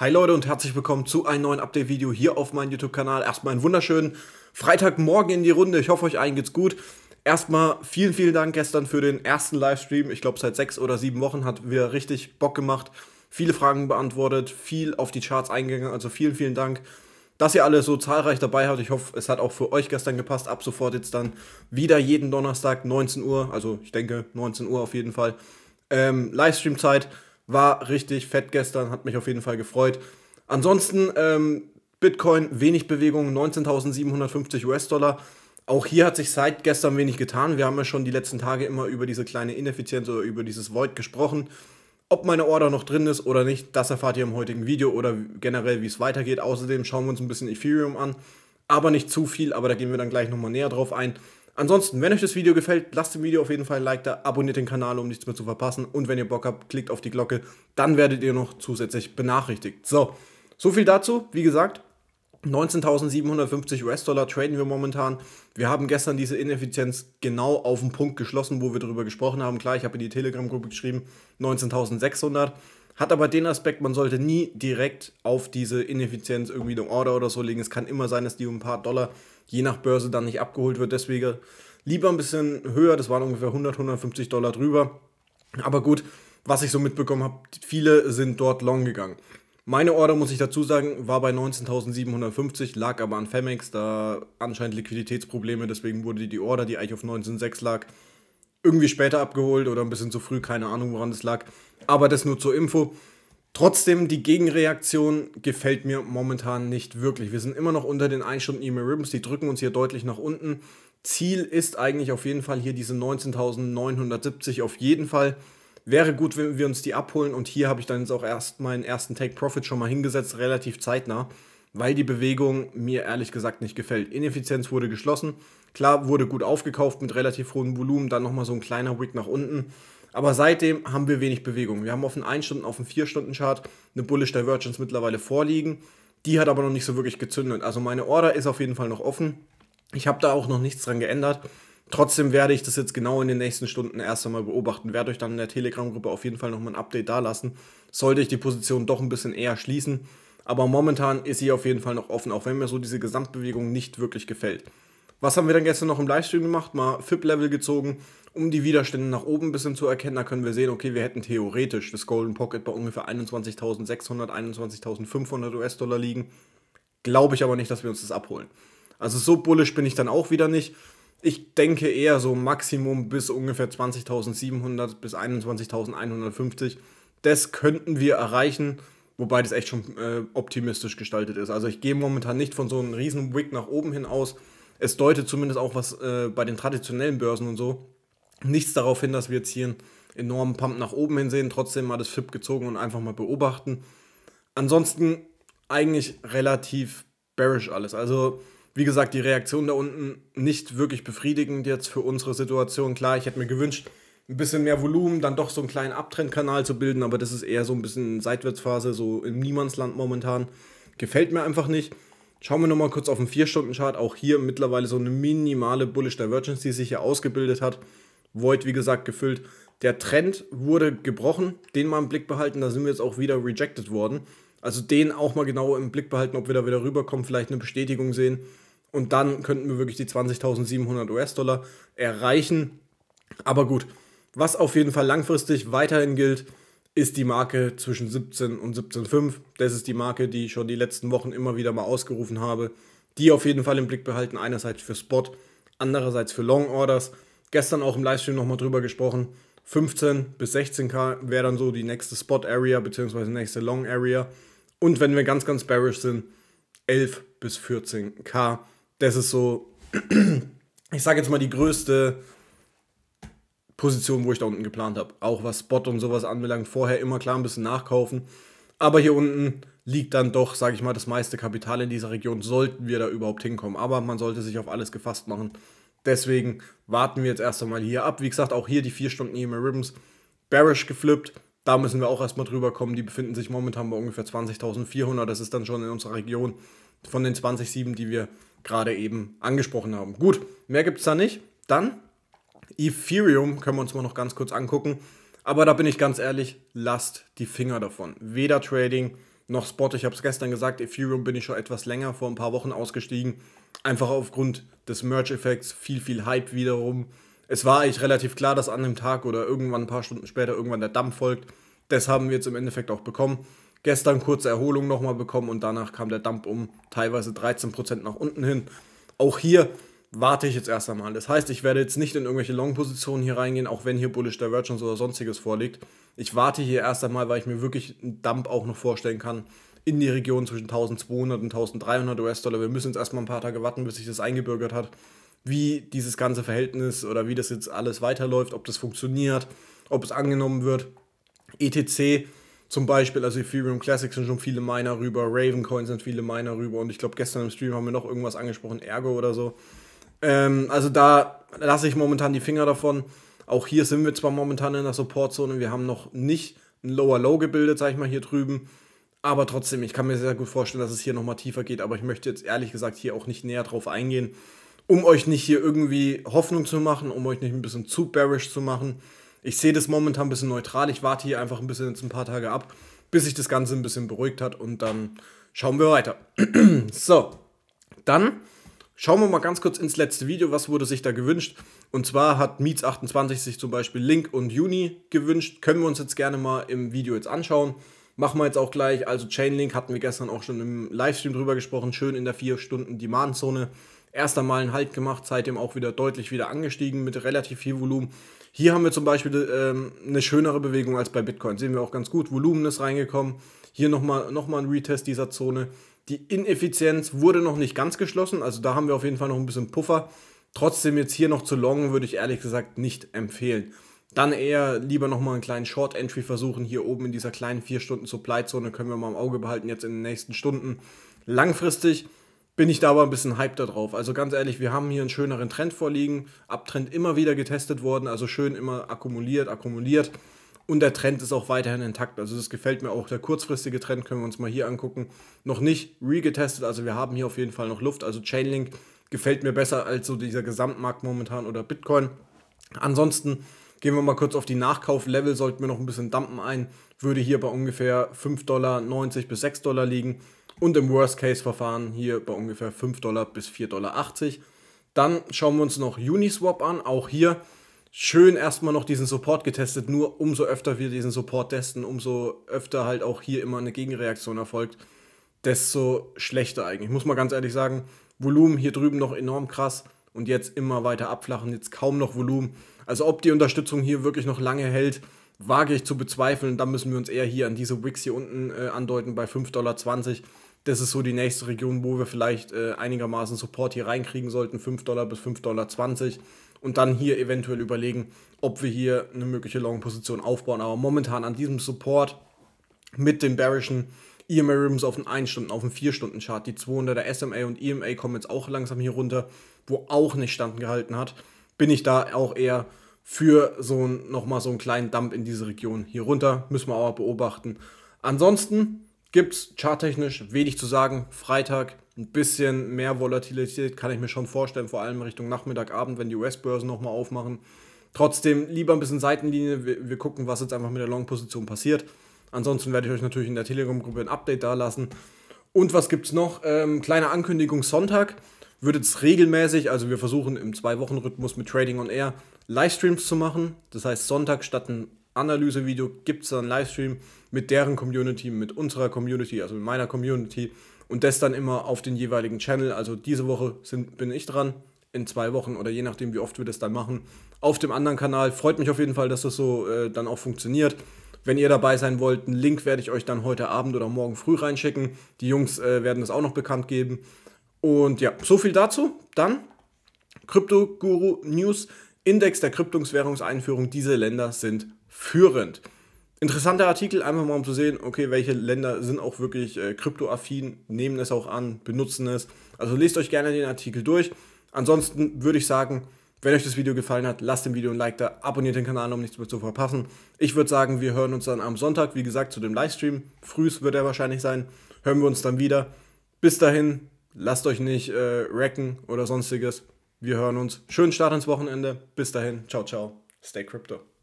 Hi Leute und herzlich willkommen zu einem neuen Update-Video hier auf meinem YouTube-Kanal. Erstmal einen wunderschönen Freitagmorgen in die Runde. Ich hoffe, euch allen geht's gut. Erstmal vielen, vielen Dank gestern für den ersten Livestream. Ich glaube, seit sechs oder sieben Wochen hat wieder richtig Bock gemacht. Viele Fragen beantwortet, viel auf die Charts eingegangen. Also vielen, vielen Dank, dass ihr alle so zahlreich dabei habt. Ich hoffe, es hat auch für euch gestern gepasst. Ab sofort jetzt dann wieder jeden Donnerstag 19 Uhr. Also ich denke 19 Uhr auf jeden Fall. Ähm, Livestream-Zeit. War richtig fett gestern, hat mich auf jeden Fall gefreut. Ansonsten ähm, Bitcoin, wenig Bewegung, 19.750 US-Dollar. Auch hier hat sich seit gestern wenig getan. Wir haben ja schon die letzten Tage immer über diese kleine Ineffizienz oder über dieses Void gesprochen. Ob meine Order noch drin ist oder nicht, das erfahrt ihr im heutigen Video oder generell, wie es weitergeht. Außerdem schauen wir uns ein bisschen Ethereum an, aber nicht zu viel, aber da gehen wir dann gleich nochmal näher drauf ein. Ansonsten, wenn euch das Video gefällt, lasst dem Video auf jeden Fall ein Like da, abonniert den Kanal, um nichts mehr zu verpassen. Und wenn ihr Bock habt, klickt auf die Glocke, dann werdet ihr noch zusätzlich benachrichtigt. So, so viel dazu. Wie gesagt, 19.750 US-Dollar traden wir momentan. Wir haben gestern diese Ineffizienz genau auf den Punkt geschlossen, wo wir darüber gesprochen haben. Klar, ich habe in die Telegram-Gruppe geschrieben, 19.600. Hat aber den Aspekt, man sollte nie direkt auf diese Ineffizienz irgendwie eine Order oder so legen. Es kann immer sein, dass die um ein paar Dollar je nach Börse dann nicht abgeholt wird. Deswegen lieber ein bisschen höher. Das waren ungefähr 100, 150 Dollar drüber. Aber gut, was ich so mitbekommen habe, viele sind dort long gegangen. Meine Order, muss ich dazu sagen, war bei 19.750, lag aber an Femex, da anscheinend Liquiditätsprobleme, deswegen wurde die Order, die eigentlich auf 19.6 lag, irgendwie später abgeholt oder ein bisschen zu früh, keine Ahnung, woran das lag. Aber das nur zur Info. Trotzdem, die Gegenreaktion gefällt mir momentan nicht wirklich. Wir sind immer noch unter den 1 Stunden E-Mail Ribbons, die drücken uns hier deutlich nach unten. Ziel ist eigentlich auf jeden Fall hier diese 19.970 auf jeden Fall. Wäre gut, wenn wir uns die abholen und hier habe ich dann jetzt auch erst meinen ersten Take Profit schon mal hingesetzt, relativ zeitnah weil die Bewegung mir ehrlich gesagt nicht gefällt. Ineffizienz wurde geschlossen. Klar, wurde gut aufgekauft mit relativ hohem Volumen, dann nochmal so ein kleiner Wick nach unten. Aber seitdem haben wir wenig Bewegung. Wir haben auf den 1-Stunden-, auf den 4-Stunden-Chart eine Bullish Divergence mittlerweile vorliegen. Die hat aber noch nicht so wirklich gezündet. Also meine Order ist auf jeden Fall noch offen. Ich habe da auch noch nichts dran geändert. Trotzdem werde ich das jetzt genau in den nächsten Stunden erst einmal beobachten. Werde euch dann in der Telegram-Gruppe auf jeden Fall nochmal ein Update dalassen. Sollte ich die Position doch ein bisschen eher schließen, aber momentan ist sie auf jeden Fall noch offen, auch wenn mir so diese Gesamtbewegung nicht wirklich gefällt. Was haben wir dann gestern noch im Livestream gemacht? Mal FIP-Level gezogen, um die Widerstände nach oben ein bisschen zu erkennen. Da können wir sehen, okay, wir hätten theoretisch das Golden Pocket bei ungefähr 21.600, 21.500 US-Dollar liegen. Glaube ich aber nicht, dass wir uns das abholen. Also so bullisch bin ich dann auch wieder nicht. Ich denke eher so Maximum bis ungefähr 20.700 bis 21.150. Das könnten wir erreichen. Wobei das echt schon äh, optimistisch gestaltet ist. Also ich gehe momentan nicht von so einem riesen Wick nach oben hin aus. Es deutet zumindest auch was äh, bei den traditionellen Börsen und so nichts darauf hin, dass wir jetzt hier einen enormen Pump nach oben hin sehen. Trotzdem mal das FIP gezogen und einfach mal beobachten. Ansonsten eigentlich relativ bearish alles. Also wie gesagt, die Reaktion da unten nicht wirklich befriedigend jetzt für unsere Situation. Klar, ich hätte mir gewünscht, ein bisschen mehr Volumen, dann doch so einen kleinen Abtrendkanal zu bilden, aber das ist eher so ein bisschen Seitwärtsphase, so im Niemandsland momentan. Gefällt mir einfach nicht. Schauen wir nochmal kurz auf den 4-Stunden-Chart. Auch hier mittlerweile so eine minimale Bullish Divergence, die sich hier ausgebildet hat. Void, wie gesagt, gefüllt. Der Trend wurde gebrochen, den mal im Blick behalten. Da sind wir jetzt auch wieder rejected worden. Also den auch mal genau im Blick behalten, ob wir da wieder rüberkommen, vielleicht eine Bestätigung sehen. Und dann könnten wir wirklich die 20.700 US-Dollar erreichen. Aber gut, was auf jeden Fall langfristig weiterhin gilt, ist die Marke zwischen 17 und 17,5. Das ist die Marke, die ich schon die letzten Wochen immer wieder mal ausgerufen habe. Die auf jeden Fall im Blick behalten, einerseits für Spot, andererseits für Long Orders. Gestern auch im Livestream nochmal drüber gesprochen. 15 bis 16k wäre dann so die nächste Spot Area bzw. nächste Long Area. Und wenn wir ganz, ganz bearish sind, 11 bis 14k. Das ist so, ich sage jetzt mal, die größte Position, wo ich da unten geplant habe. Auch was Spot und sowas anbelangt, vorher immer klar ein bisschen nachkaufen. Aber hier unten liegt dann doch, sage ich mal, das meiste Kapital in dieser Region, sollten wir da überhaupt hinkommen. Aber man sollte sich auf alles gefasst machen. Deswegen warten wir jetzt erst einmal hier ab. Wie gesagt, auch hier die 4 Stunden EMA Ribbons bearish geflippt. Da müssen wir auch erstmal drüber kommen. Die befinden sich momentan bei ungefähr 20.400. Das ist dann schon in unserer Region von den 20,7, die wir gerade eben angesprochen haben. Gut, mehr gibt es da nicht. Dann Ethereum können wir uns mal noch ganz kurz angucken. Aber da bin ich ganz ehrlich, lasst die Finger davon. Weder Trading noch Spot. Ich habe es gestern gesagt, Ethereum bin ich schon etwas länger, vor ein paar Wochen ausgestiegen. Einfach aufgrund des Merge-Effekts, viel, viel Hype wiederum. Es war eigentlich relativ klar, dass an dem Tag oder irgendwann ein paar Stunden später irgendwann der Dampf folgt. Das haben wir jetzt im Endeffekt auch bekommen. Gestern kurze Erholung nochmal bekommen und danach kam der Dump um teilweise 13% nach unten hin. Auch hier warte ich jetzt erst einmal. Das heißt, ich werde jetzt nicht in irgendwelche Long-Positionen hier reingehen, auch wenn hier Bullish Divergence oder sonstiges vorliegt. Ich warte hier erst einmal, weil ich mir wirklich einen Dump auch noch vorstellen kann in die Region zwischen 1200 und 1300 US-Dollar. Wir müssen jetzt erstmal ein paar Tage warten, bis sich das eingebürgert hat, wie dieses ganze Verhältnis oder wie das jetzt alles weiterläuft, ob das funktioniert, ob es angenommen wird. ETC zum Beispiel, also Ethereum Classic sind schon viele Miner rüber, Ravencoin sind viele Miner rüber und ich glaube, gestern im Stream haben wir noch irgendwas angesprochen, Ergo oder so. Ähm, also da lasse ich momentan die Finger davon. Auch hier sind wir zwar momentan in der Supportzone, wir haben noch nicht ein Lower Low gebildet, sage ich mal, hier drüben. Aber trotzdem, ich kann mir sehr gut vorstellen, dass es hier nochmal tiefer geht. Aber ich möchte jetzt ehrlich gesagt hier auch nicht näher drauf eingehen, um euch nicht hier irgendwie Hoffnung zu machen, um euch nicht ein bisschen zu bearish zu machen. Ich sehe das momentan ein bisschen neutral. Ich warte hier einfach ein bisschen jetzt ein paar Tage ab, bis sich das Ganze ein bisschen beruhigt hat und dann schauen wir weiter. so, dann Schauen wir mal ganz kurz ins letzte Video, was wurde sich da gewünscht. Und zwar hat meets 28 sich zum Beispiel Link und Juni gewünscht. Können wir uns jetzt gerne mal im Video jetzt anschauen. Machen wir jetzt auch gleich. Also Chainlink hatten wir gestern auch schon im Livestream drüber gesprochen. Schön in der 4-Stunden-Demand-Zone. Erst einmal einen Halt gemacht, seitdem auch wieder deutlich wieder angestiegen mit relativ viel Volumen. Hier haben wir zum Beispiel ähm, eine schönere Bewegung als bei Bitcoin. Sehen wir auch ganz gut. Volumen ist reingekommen. Hier nochmal noch mal ein Retest dieser Zone. Die Ineffizienz wurde noch nicht ganz geschlossen, also da haben wir auf jeden Fall noch ein bisschen Puffer. Trotzdem jetzt hier noch zu longen, würde ich ehrlich gesagt nicht empfehlen. Dann eher lieber nochmal einen kleinen Short-Entry versuchen. Hier oben in dieser kleinen 4-Stunden-Supply-Zone können wir mal im Auge behalten, jetzt in den nächsten Stunden. Langfristig bin ich da aber ein bisschen hyped darauf. Also ganz ehrlich, wir haben hier einen schöneren Trend vorliegen. Abtrend immer wieder getestet worden, also schön immer akkumuliert, akkumuliert. Und der Trend ist auch weiterhin intakt. Also das gefällt mir auch. Der kurzfristige Trend können wir uns mal hier angucken. Noch nicht regetestet, also wir haben hier auf jeden Fall noch Luft. Also Chainlink gefällt mir besser als so dieser Gesamtmarkt momentan oder Bitcoin. Ansonsten gehen wir mal kurz auf die Nachkauflevel, sollten wir noch ein bisschen dumpen ein, würde hier bei ungefähr 5,90 Dollar bis 6 Dollar liegen und im Worst-Case-Verfahren hier bei ungefähr 5 Dollar bis 4,80 Dollar. Dann schauen wir uns noch Uniswap an, auch hier schön erstmal noch diesen Support getestet. Nur umso öfter wir diesen Support testen, umso öfter halt auch hier immer eine Gegenreaktion erfolgt, desto schlechter eigentlich. muss man ganz ehrlich sagen, Volumen hier drüben noch enorm krass und jetzt immer weiter abflachen, jetzt kaum noch Volumen. Also ob die Unterstützung hier wirklich noch lange hält, wage ich zu bezweifeln. Da müssen wir uns eher hier an diese Wicks hier unten äh, andeuten bei 5,20 Dollar. Das ist so die nächste Region, wo wir vielleicht äh, einigermaßen Support hier reinkriegen sollten. 5 Dollar bis 5,20 Dollar und dann hier eventuell überlegen, ob wir hier eine mögliche Long-Position aufbauen. Aber momentan an diesem Support mit den bearischen EMA Rims auf den 1 Stunden, auf den 4 Stunden Chart, die 200er SMA und EMA kommen jetzt auch langsam hier runter, wo auch nicht standgehalten hat, bin ich da auch eher für so ein, nochmal so einen kleinen Dump in diese Region hier runter. Müssen wir aber beobachten. Ansonsten gibt es charttechnisch wenig zu sagen. Freitag ein bisschen mehr Volatilität kann ich mir schon vorstellen, vor allem Richtung Nachmittag, Abend, wenn die US-Börsen nochmal aufmachen. Trotzdem lieber ein bisschen Seitenlinie. Wir, wir gucken, was jetzt einfach mit der Long-Position passiert. Ansonsten werde ich euch natürlich in der Telegram-Gruppe ein Update da lassen. Und was gibt es noch? Ähm, kleine Ankündigung Sonntag wird jetzt regelmäßig, also wir versuchen im Zwei-Wochen-Rhythmus mit Trading on Air Livestreams zu machen. Das heißt, Sonntag statt ein Analysevideo gibt es dann einen Livestream mit deren Community, mit unserer Community, also mit meiner Community und das dann immer auf den jeweiligen Channel. Also diese Woche sind, bin ich dran, in zwei Wochen oder je nachdem, wie oft wir das dann machen, auf dem anderen Kanal. Freut mich auf jeden Fall, dass das so äh, dann auch funktioniert. Wenn ihr dabei sein wollt, einen Link werde ich euch dann heute Abend oder morgen früh reinschicken. Die Jungs äh, werden das auch noch bekannt geben. Und ja, so viel dazu. Dann Krypto Guru News, Index der Kryptowährungseinführung. Diese Länder sind führend interessanter Artikel, einfach mal um zu sehen, okay, welche Länder sind auch wirklich äh, kryptoaffin, nehmen es auch an, benutzen es. Also lest euch gerne den Artikel durch. Ansonsten würde ich sagen, wenn euch das Video gefallen hat, lasst dem Video ein Like da, abonniert den Kanal, um nichts mehr zu verpassen. Ich würde sagen, wir hören uns dann am Sonntag, wie gesagt, zu dem Livestream. Frühs wird er wahrscheinlich sein. Hören wir uns dann wieder. Bis dahin, lasst euch nicht äh, wrecken oder sonstiges. Wir hören uns. Schönen Start ins Wochenende. Bis dahin. Ciao, ciao. Stay Crypto.